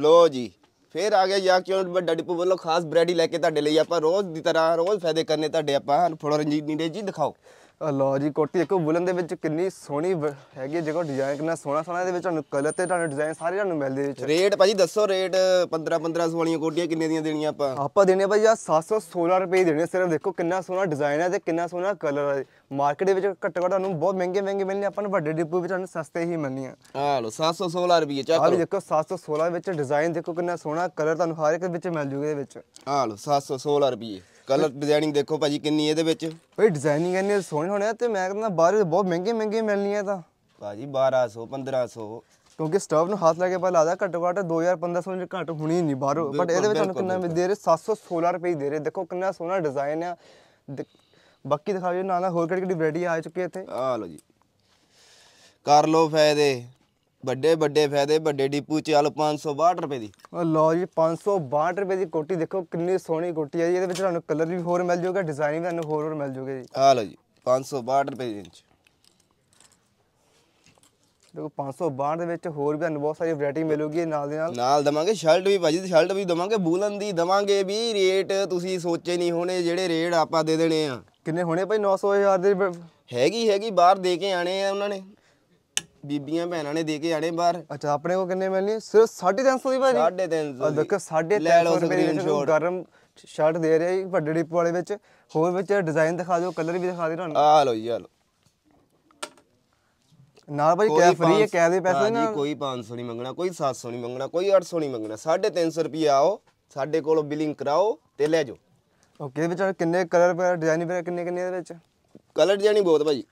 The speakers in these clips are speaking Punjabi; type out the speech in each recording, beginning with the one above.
ਲੋ ਜੀ ਫੇਰ ਆ ਗਿਆ ਜਾ ਕਿਉਂ ਵੱਡਾ ਡਿਪੂ ਵੱਲੋਂ ਖਾਸ ਬ੍ਰੈਡੀ ਲੈ ਕੇ ਤੁਹਾਡੇ ਲਈ ਆਪਾਂ ਰੋਜ਼ ਦੀ ਤਰ੍ਹਾਂ ਰੋਜ਼ ਫਾਇਦੇ ਕਰਨੇ ਤੁਹਾਡੇ ਆਪਾਂ ਰਣਜੀਤ ਨੀੜੇ ਜੀ ਦਿਖਾਓ ਲੋ ਜੀ ਕੋਟੀ ਦੇਖੋ ਬੁਲਨ ਦੇ ਵਿੱਚ ਕਿੰਨੀ ਸੋਹਣੀ ਹੈਗੀ ਜਿਹੜਾ ਡਿਜ਼ਾਈਨ ਕਿੰਨਾ ਸੋਹਣਾ ਸੋਹਣਾ ਇਹਦੇ ਵਿੱਚ ਤੁਹਾਨੂੰ ਕਲਰ ਤੇ ਤੁਹਾਨੂੰ ਡਿਜ਼ਾਈਨ ਸਾਰੇ ਤੁਹਾਨੂੰ ਮਿਲਦੇ ਵਿੱਚ ਰੇਟ ਭਾਜੀ ਦੱਸੋ ਰੇਟ 15 1500 ਵਾਲੀਆਂ ਕੋਟੀਆਂ ਕਿੰਨੇ ਦੀਆਂ ਦੇਣੀਆਂ ਆਪਾਂ ਆਪਾਂ ਦੇਣੇ ਭਾਜੀ ਆ 716 ਰੁਪਏ ਦੇਣੇ ਸਿਰਫ ਦੇਖੋ ਕਿੰਨਾ ਸੋਹਣਾ ਡਿਜ਼ਾਈਨ ਹੈ ਤੇ ਕਿੰਨਾ ਸੋਹਣਾ ਕਲਰ ਹੈ ਮਾਰਕੀਟ ਦੇ ਵਿੱਚ ਘੱਟੋ ਘੱਟ ਤੁਹਾਨੂੰ ਬਹੁਤ ਮਹਿੰਗੇ ਮਹਿੰਗੇ ਮਿਲਨੇ ਆਪਾਂ ਨੂੰ ਵੱਡੇ ਡਿਪੂ ਵਿੱਚ ਤੁਹਾਨੂੰ ਸਸਤੇ ਹੀ ਮਿਲਣੀਆਂ ਆ ਲੋ 716 ਰੁਪਏ ਚਾਹ ਲਓ ਦੇਖੋ 716 ਵਿੱਚ ਡਿਜ਼ਾਈਨ ਦੇਖੋ ਕਿੰਨਾ ਸੋਹਣਾ ਕਲਰ ਤੁਹਾਨੂੰ ਹਰ ਇੱਕ ਵਿੱਚ ਮਿਲ ਜੂਗਾ ਇਹਦੇ ਵਿੱਚ ਆ ਲੋ 716 ਰੁਪਏ ਕਲਰ ਡਿਜ਼ਾਈਨਿੰਗ ਦੇਖੋ ਭਾਜੀ ਕਿੰਨੀ ਇਹਦੇ ਵਿੱਚ ਓਏ ਡਿਜ਼ਾਈਨਿੰਗ ਇੰਨੀ ਸੋਹਣੀ ਹੋਣੀ ਤੇ ਮੈਂ ਕਹਿੰਦਾ ਬਾਹਰ ਬਹੁਤ ਮਹਿੰਗੇ ਮਹਿੰਗੇ ਆ ਤਾਂ ਭਾਜੀ 1200 1500 ਕਿਉਂਕਿ ਸਟਰਵ ਨੂੰ ਹੱਥ ਲਾ ਕੇ ਪਾ ਲਾਦਾ ਘੱਟੋ ਘੱਟ 2000 1500 ਦੇ ਘੱਟ ਹੋਣੀ ਨਹੀਂ ਬਾਹਰੋਂ ਬਟ ਇਹਦੇ ਵਿੱਚ ਤੁਹਾਨੂੰ ਕਿੰਨਾ ਦੇ ਰਹੇ 716 ਰੁਪਏ ਦੇ ਰਹੇ ਦੇਖੋ ਕਿੰਨਾ ਸੋਹਣਾ ਡਿਜ਼ਾਈਨ ਆ ਬਾਕੀ ਦਿਖਾਓ ਨਾਲ ਨਾਲ ਹੋਰ ਕਿਹੜੀ ਕਿਹੜੀ ਵੈਰਾਈਟੀ ਆ ਚੁੱਕੀ ਇੱਥੇ ਆ ਲਓ ਜੀ ਕਰ ਲਓ ਫਾਇਦੇ ਵੱਡੇ ਵੱਡੇ ਫਾਇਦੇ ਵੱਡੇ ਡੀਪੂ ਚੱਲ 562 ਰੁਪਏ ਦੀ ਉਹ ਲਓ ਜੀ 562 ਰੁਪਏ ਦੀ ਕੋਟੀ ਦੇਖੋ ਕਿੰਨੀ ਸੋਹਣੀ ਕੋਟੀ ਹੈ ਜੀ ਇਹਦੇ ਵਿੱਚ ਤੁਹਾਨੂੰ ਕਲਰ ਵੀ ਹੋਰ ਮਿਲ ਜਾਊਗਾ ਡਿਜ਼ਾਈਨ ਵੀ ਤੁਹਾਨੂੰ ਹੋਰ ਹੋਰ ਮਿਲ ਜਾਊਗਾ ਜੀ ਆ ਲਓ ਜੀ 562 ਰੁਪਏ ਦੀ ਇੰਚ ਦੇਖੋ 562 ਦੇ ਵਿੱਚ ਹੋਰ ਵੀ ਤੁਹਾਨੂੰ ਬਹੁਤ ਸਾਰੀ ਵੈਰਾਈਟੀ ਮਿਲੂਗੀ ਨਾਲ ਦੇ ਨਾਲ ਨਾਲ ਦਵਾਂਗੇ ਸ਼ਰਟ ਵੀ ਭਾਜੀ ਸ਼ਰਟ ਵੀ ਦਵਾਂਗੇ ਬੂਲਨ ਦੀ ਦਵਾਂਗੇ ਵੀ ਰੇਟ ਤੁਸੀਂ ਸੋਚੇ ਨਹੀਂ ਹੋਣੇ ਜਿਹੜੇ ਰੇਟ ਆਪਾਂ ਦੇ ਦੇਣੇ ਆ ਕਿੰਨੇ ਹੋਣੇ ਭਾਈ 900000 ਦੇ ਹੈਗੀ ਹੈਗੀ ਬਾਹਰ ਦੇ ਕੇ ਆਣੇ ਆ ਉਹਨਾਂ ਨੇ ਬੀਬੀਆਂ ਭੈਣਾਂ ਨੇ ਦੇ ਕੇ ਆਣੇ ਬਾਹਰ ਅੱਛਾ ਆਪਣੇ ਕੋ ਕਿੰਨੇ ਮਿਲਣੀ ਸਿਰਫ 350 ਦੀ ਭਾਜੀ 350 ਆ ਦੇਖੋ 350 ਰੁਪਏ ਗਰਮ ਸ਼ਰਟ ਦੇ ਰਿਹਾ ਜੀ ਵੱਡੇ ਡਿਪ ਵਾਲੇ ਵਿੱਚ ਹੋਰ ਵਿੱਚ ਡਿਜ਼ਾਈਨ ਦਿਖਾ ਦਿਓ ਕਲਰ ਵੀ ਦਿਖਾ ਦਿਓ ਤੁਹਾਨੂੰ ਆ ਲਓ ਜੀ ਆ ਲਓ ਨਾਲ ਭਾਈ ਕੈ ਫਰੀ ਹੈ ਕੈ ਦੇ ਪੈਸੇ ਨਾ ਕੋਈ 500 ਨਹੀਂ ਮੰਗਣਾ ਕੋਈ 700 ਨਹੀਂ ਮੰਗਣਾ ਕੋਈ 800 ਨਹੀਂ ਮੰਗਣਾ 350 ਰੁਪਏ ਆਓ ਸਾਡੇ ਕੋਲੋਂ ਬਿਲਿੰਗ ਕਰਾਓ ਤੇ ਲੈ ਜਾਓ ਓਕੇ ਦੇ ਵਿੱਚ ਕਿੰਨੇ ਕਲਰ ਡਿਜ਼ਾਈਨ ਵਗੈਰਾ ਕਿੰਨੇ ਕਿੰਨੇ ਦੇ ਵਿੱਚ ਕਲਰ ਡਿਜ਼ਾਈਨ ਬਹੁਤ ਭਾਜੀ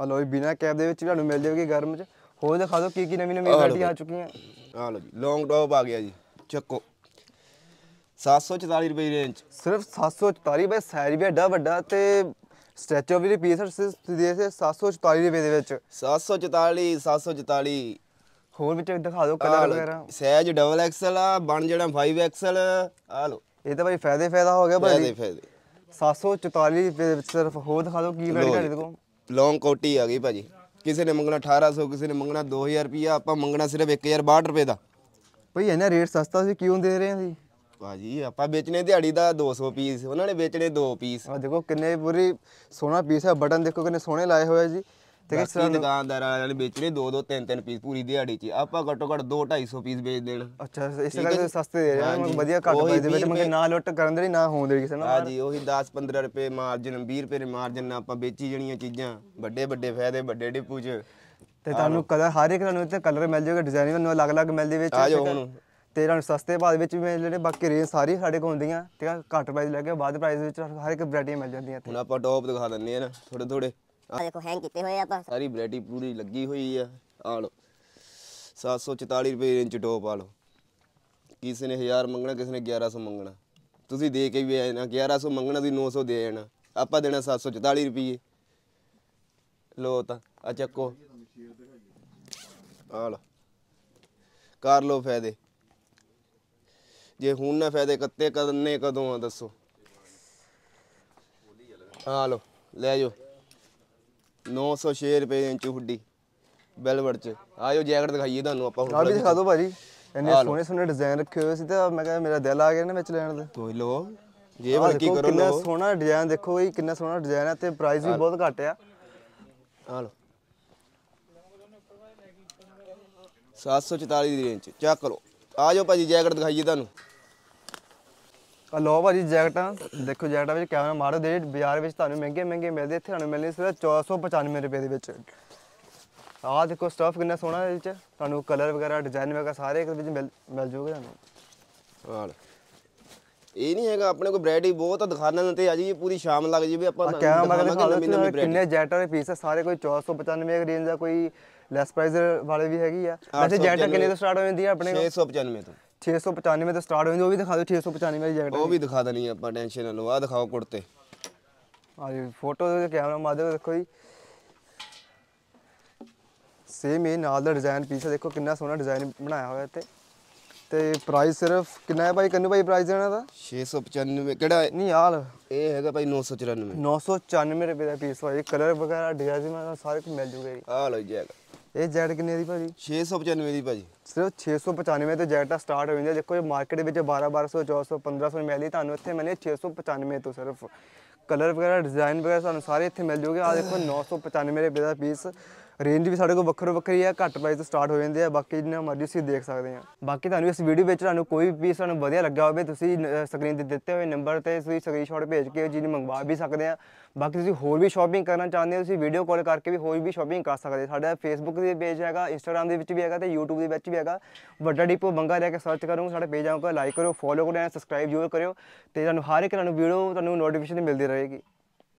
ਆ ਲੋ ਬਿਨਾ ਕੈਪ ਦੇ ਵਿੱਚ ਤੁਹਾਨੂੰ ਮਿਲ ਜਾਵੇਗੀ ਗਰਮ ਚ ਹੋਰ ਦਿਖਾ ਦਿਓ ਕੀ ਕੀ ਨਵੀਂ ਨਵੀਂ ਵੈਰਾਈਟੀਆਂ ਆ ਚੁੱਕੀਆਂ ਆ ਲੋ ਜੀ ਲੌਂਗ ਟੌਪ ਆ ਗਿਆ ਜੀ ਚੱਕੋ 744 ਰੁਪਏ ਰੇਂਜ ਸਿਰਫ 744 ਬਈ ਸਾਈਜ਼ ਵੀ ਐਡਾ ਵੱਡਾ ਤੇ ਸਟ੍ਰੈਚੋ ਵੀ ਪੀਸ ਦੇ 744 ਰੁਪਏ ਦੇ ਵਿੱਚ 744 744 ਹੋਰ ਵਿੱਚ ਦਿਖਾ ਦਿਓ ਕਲਰ ਵਗੈਰਾ ਸਾਈਜ਼ ਡਬਲ ਐਕਸਲ ਆ ਬਣ ਜਿਹੜਾ 5 ਐਕਸਲ ਆ ਲੋ ਇਹ ਤਾਂ ਬਈ ਫਾਇਦੇ ਫਾਇਦਾ ਹੋ ਗਿਆ ਬਈ ਫਾਇਦੇ ਫਾਇਦੇ 744 ਰੁਪਏ ਦੇ ਵਿੱਚ ਸਿਰਫ ਹੋਰ ਦਿਖਾ ਦਿਓ ਕੀ ਵੈਰਾਈਟੀ ਦੇ ਕੋ ਲੌਂਗ ਕੋਟੀ ਆ ਗਈ ਭਾਜੀ ਕਿਸੇ ਨੇ ਮੰਗਣਾ 1800 ਕਿਸੇ ਨੇ ਮੰਗਣਾ 2000 ਰੁਪਿਆ ਆਪਾਂ ਮੰਗਣਾ ਸਿਰਫ 1062 ਰੁਪਏ ਦਾ ਭਈ ਇਹਨਾਂ ਰੇਟ ਸਸਤਾ ਸੀ ਕਿਉਂ ਦੇ ਰਹੇ ਆ ਸੀ ਭਾਜੀ ਆਪਾਂ ਵੇਚਨੇ ਦਿਹਾੜੀ ਦਾ 200 ਪੀਸ ਉਹਨਾਂ ਨੇ ਵੇਚਨੇ 2 ਪੀਸ ਆ ਦੇਖੋ ਕਿੰਨੇ ਪੂਰੀ ਸੋਨਾ ਪੀਸ ਹੈ ਬਟਨ ਦੇਖੋ ਕਿੰਨੇ ਸੋਹਣੇ ਲਾਏ ਹੋਏ ਜੀ ਤੇ ਤਰ੍ਹਾਂ ਦੁਕਾਨਦਾਰ ਵਾਲਿਆਂ ਨੇ ਵੇਚਣੇ 2 2 3 3 ਪੀਸ ਪੂਰੀ ਦਿਹਾੜੀ 'ਚ ਆਪਾਂ ਘੱਟੋ ਘੱਟ 2 250 ਪੀਸ ਵੇਚ ਦੇਣ ਅੱਛਾ ਇਸ ਕਰਕੇ ਸਸਤੇ ਦੇ ਰਹੇ ਹਾਂ ਵਧੀਆ ਘੱਟ ਪੈਸੇ ਦੇ ਵਿੱਚ ਮੰਗੇ ਨਾ ਲੁੱਟ ਕਰਨ ਦੇ ਨਾ ਹੋਣ ਦੇ ਕਿਸੇ ਨਾਲ ਹਾਂਜੀ ਉਹੀ 10 15 ਰੁਪਏ ਮਾਰਜਨ 20 ਰੁਪਏ ਦੇ ਮਾਰਜਨ ਨਾਲ ਆਪਾਂ ਵੇਚੀ ਜਣੀਆਂ ਚੀਜ਼ਾਂ ਵੱਡੇ ਵੱਡੇ ਫਾਇਦੇ ਵੱਡੇ ਡਿਪੂ 'ਚ ਤੇ ਤੁਹਾਨੂੰ ਕਲਰ ਹਰ ਇੱਕ ਤੁਹਾਨੂੰ ਇੱਥੇ ਕਲਰ ਮਿਲ ਜਾਊਗਾ ਡਿਜ਼ਾਈਨ ਵੀ ਤੁਹਾਨੂੰ ਅਲੱਗ-ਅਲੱਗ ਮਿਲਦੇ ਵਿੱਚ ਆ ਜਾਓ ਹੁਣ ਤੇ ਤੁਹਾਨੂੰ ਸਸਤੇ ਭਾਅ ਵਿੱਚ ਵੀ ਜਿਹੜੇ ਬਾਕੀ ਰੇਂਜ ਸਾਰੀ ਸਾਡੇ ਕੋਲ ਹੁੰਦੀਆਂ ਠੀਕ ਆ ਘੱਟ ਪ੍ਰਾਈਸ ਲੈ ਕੇ ਬਾਅਦ ਪ੍ਰਾਈਸ ਵਿੱਚ ਹਰ ਇੱਕ ਵੈਰਾਈਟੀ ਮਿਲ ਜਾਂਦੀ ਹੈ ਇੱਥੇ ਹੁਣ ਆਪਾਂ ਟੌਪ ਦਿਖਾ ਦਿੰਨੇ ਆ ਨਾ ਥੋੜੇ ਥੋੜੇ ਆ ਦੇਖੋ ਹੈਂਗ ਕੀਤੇ ਹੋਏ ਆ ਆਪਾਂ ਸਾਰੀ ਵੈਰਾਈਟੀ ਪੂਰੀ ਲੱਗੀ ਹੋਈ ਆ ਆ ਲਓ 744 ਰੁਪਏ ਇੰਚ ਟੋਪ ਆ ਲਓ ਕਿਸੇ ਨੇ 1000 ਮੰਗਣਾ ਕਿਸੇ ਨੇ 1100 ਮੰਗਣਾ ਤੁਸੀਂ ਦੇ ਕੇ ਵੀ ਆਏ ਨਾ 1100 ਮੰਗਣਾ ਦੀ 900 ਦੇ ਜਾਣਾ ਆਪਾਂ ਦੇਣਾ 744 ਰੁਪਏ ਲੋ ਤਾਂ ਆ ਚੱਕੋ ਆ ਲਓ ਕਰ ਲਓ ਫਾਇਦੇ ਜੇ ਹੁਣ ਨਾ ਫਾਇਦੇ ਕੱਤੇ ਕਰਨੇ ਕਦੋਂ ਆ ਦੱਸੋ ਆ ਲਓ ਲੈ ਜਾਓ 906 ਰੁਪਏ ਇੰਚ ਹੁੱਡੀ ਵੈਲਵਟ ਚ ਆਇਓ ਜੈਕਟ ਦਿਖਾਈਏ ਤੁਹਾਨੂੰ ਆਪਾਂ ਹੁਣ ਆ ਵੀ ਦਿਖਾ ਦਿਓ ਭਾਜੀ ਇੰਨੇ ਸੋਹਣੇ ਸੋਹਣੇ ਡਿਜ਼ਾਈਨ ਰੱਖੇ ਹੋਏ ਸੀ ਤਾਂ ਮੈਂ ਕਹਿੰਦਾ ਮੇਰਾ ਦਿਲ ਆ ਗਿਆ ਨੇ ਵਿੱਚ ਲੈਣ ਦਾ ਕੋਈ ਲੋ ਜੇ ਕੀ ਕਰੋ ਕਿੰਨਾ ਸੋਹਣਾ ਡਿਜ਼ਾਈਨ ਦੇਖੋ ਬਈ ਕਿੰਨਾ ਸੋਹਣਾ ਡਿਜ਼ਾਈਨ ਹੈ ਤੇ ਪ੍ਰਾਈਸ ਵੀ ਬਹੁਤ ਘੱਟ ਆ ਆ ਲੋ 744 ਦੀ ਰੇਂਜ ਚੈੱਕ ਕਰੋ ਆ ਜਾਓ ਭਾਜੀ ਜੈਕਟ ਦਿਖਾਈਏ ਤੁਹਾਨੂੰ ਆ ਲੋ ਭਾਜੀ ਜੈਕਟਾਂ ਦੇਖੋ ਜੈਕਟਾਂ ਵਿੱਚ ਕੈਮਰਾ ਮਾਰੋ ਦੇ ਬਾਜ਼ਾਰ ਵਿੱਚ ਤੁਹਾਨੂੰ ਮਹਿੰਗੇ ਮਹਿੰਗੇ ਮਿਲਦੇ ਇੱਥੇ ਤੁਹਾਨੂੰ ਮਿਲਣੇ ਸਿਰਫ 495 ਰੁਪਏ ਦੇ ਵਿੱਚ ਆਹ ਦੇਖੋ ਸਟਫ ਕਿੰਨਾ ਸੋਹਣਾ ਇਹਦੇ ਵਿੱਚ ਤੁਹਾਨੂੰ ਕਲਰ ਵਗੈਰਾ ਡਿਜ਼ਾਈਨ ਵਗੈਰਾ ਸਾਰੇ ਇੱਕ ਵਿੱਚ ਮਿਲ ਮਿਲ ਜੂਗੇ ਤੁਹਾਨੂੰ ਵਾਲ ਇਹ ਨਹੀਂ ਹੈਗਾ ਆਪਣੇ ਕੋਲ ਵੈਰਾਈਟੀ ਬਹੁਤ ਆ ਦੁਕਾਨਾਂ ਤੇ ਆ ਜੀ ਪੂਰੀ ਸ਼ਾਮ ਲੱਗ ਜੀ ਵੀ ਆਪਾਂ ਕਿਆ ਮਗਰ ਕਿੰਨੇ ਜੈਟਾਂ ਦੇ ਪੀਸ ਆ ਸਾਰੇ ਕੋਈ 495 ਰੇਂਜ ਦਾ ਕੋਈ ਲੈਸ ਪ੍ਰਾਈਸ ਵਾਲੇ ਵੀ ਹੈਗੀ ਆ ਵੈਸੇ ਜੈਟਾਂ ਕਿੰਨੇ ਤੋਂ ਸਟਾਰਟ ਹੋ ਜਾਂਦੀ ਆ ਆਪਣੇ 695 ਤੋਂ 695 ਤੋਂ ਸਟਾਰਟ ਹੋਈ ਉਹ ਵੀ ਦਿਖਾ ਦਿਓ 695 ਵਾਲੀ ਜੈਕਟ ਉਹ ਵੀ ਦਿਖਾ ਦਣੀ ਆਪਾਂ ਟੈਨਸ਼ਨ ਨਾ ਲਓ ਆ ਦਿਖਾਓ ਕੁੜਤੇ ਆ ਜੀ ਫੋਟੋ ਦੇ ਕੈਮਰਾ ਮਾਦੇ ਦੇਖੋ ਜੀ ਸੇਮ ਇਹ ਨਾਲ ਦਾ ਡਿਜ਼ਾਈਨ ਪੀਸ ਦੇਖੋ ਕਿੰਨਾ ਸੋਹਣਾ ਡਿਜ਼ਾਈਨ ਬਣਾਇਆ ਹੋਇਆ ਤੇ ਤੇ ਪ੍ਰਾਈਸ ਸਿਰਫ ਕਿੰਨਾ ਹੈ ਭਾਈ ਕੰਨੂ ਭਾਈ ਪ੍ਰਾਈਸ ਦੇਣਾ ਦਾ 695 ਕਿਹੜਾ ਨਹੀਂ ਯਾਰ ਇਹ ਹੈਗਾ ਭਾਈ 994 994 ਰੁਪਏ ਦਾ ਪੀਸ ਭਾਈ ਕਲਰ ਵਗੈਰਾ ਡਿਜ਼ਾਈਨ ਸਾਰੇ ਕੁਝ ਮਿਲ ਜੂਗਾ ਜੀ ਆ ਲਓ ਜੀ ਹੈਗਾ ਇਹ ਜੈਟ ਕਿੰਨੇ ਦੀ ਭਾਜੀ 695 ਦੀ ਭਾਜੀ ਸਿਰਫ 695 ਤੋਂ ਜੈਟਾ ਸਟਾਰਟ ਹੋ ਜਾਂਦਾ ਦੇਖੋ ਇਹ ਮਾਰਕੀਟ ਵਿੱਚ 12 1200 1400 1500 ਮਿਲਦੀ ਤੁਹਾਨੂੰ ਇੱਥੇ ਮੈਨੇ 695 ਤੋਂ ਸਿਰਫ ਕਲਰ ਵਗੈਰਾ ਡਿਜ਼ਾਈਨ ਵਗੈਰਾ ਤੁਹਾਨੂੰ ਸਾਰੇ ਇੱਥੇ ਮਿਲ ਜੂਗੇ ਆ ਦੇਖੋ 995 ਦੇ ਦਾ ਪੀਸ ਰੇਂਜ ਵੀ ਸਾਡੇ ਕੋਲ ਵੱਖਰੇ ਵੱਖਰੇ ਆ ਘੱਟ ਪ੍ਰਾਈਸ ਤੋਂ ਸਟਾਰਟ ਹੋ ਜਾਂਦੇ ਆ ਬਾਕੀ ਜਿੰਨਾ ਮਰਜ਼ੀ ਤੁਸੀਂ ਦੇਖ ਸਕਦੇ ਆ ਬਾਕੀ ਤੁਹਾਨੂੰ ਇਸ ਵੀਡੀਓ ਵਿੱਚ ਤੁਹਾਨੂੰ ਕੋਈ ਵੀ ਤੁਹਾਨੂੰ ਵਧੀਆ ਲੱਗਾ ਹੋਵੇ ਤੁਸੀਂ ਸਕਰੀਨ ਤੇ ਦਿੱਤੇ ਹੋਏ ਨੰਬਰ ਤੇ ਤੁਸੀਂ ਸਕਰੀਨਸ਼ਾਟ ਭੇਜ ਕੇ ਜੀ ਮੰਗਵਾ ਵੀ ਸਕਦੇ ਆ ਬਾਕੀ ਤੁਸੀਂ ਹੋਰ ਵੀ ਸ਼ਾਪਿੰਗ ਕਰਨਾ ਚਾਹੁੰਦੇ ਹੋ ਤੁਸੀਂ ਵੀਡੀਓ ਕਾਲ ਕਰਕੇ ਵੀ ਹੋਰ ਵੀ ਸ਼ਾਪਿੰਗ ਕਰ ਸਕਦੇ ਸਾਡਾ ਫੇਸਬੁੱਕ ਦੇ ਪੇਜ ਹੈਗਾ ਇੰਸਟਾਗ੍ਰam ਦੇ ਵਿੱਚ ਵੀ ਹੈਗਾ ਤੇ YouTube ਦੇ ਵਿੱਚ ਵੀ ਹੈਗਾ ਵੱਡਾ ਡਿਪੋ ਬੰਗਾ ਰਿਆ ਕੇ ਸਰਚ ਕਰੋ ਸਾਡੇ ਪੇਜ ਆਉਂਗਾ ਲਾਈਕ ਕਰੋ ਫੋਲੋ ਕਰੋ ਸਬਸਕ੍ਰਾਈਬ ਜੋ ਕਰਿਓ ਤੇ ਤੁਹਾਨੂੰ ਹਰ ਇੱਕ ਨਾਲ ਵੀਡੀਓ ਤੁਹਾਨੂੰ ਨੋਟੀਫਿਕੇਸ਼ਨ ਮਿਲਦੀ ਰਹੇਗੀ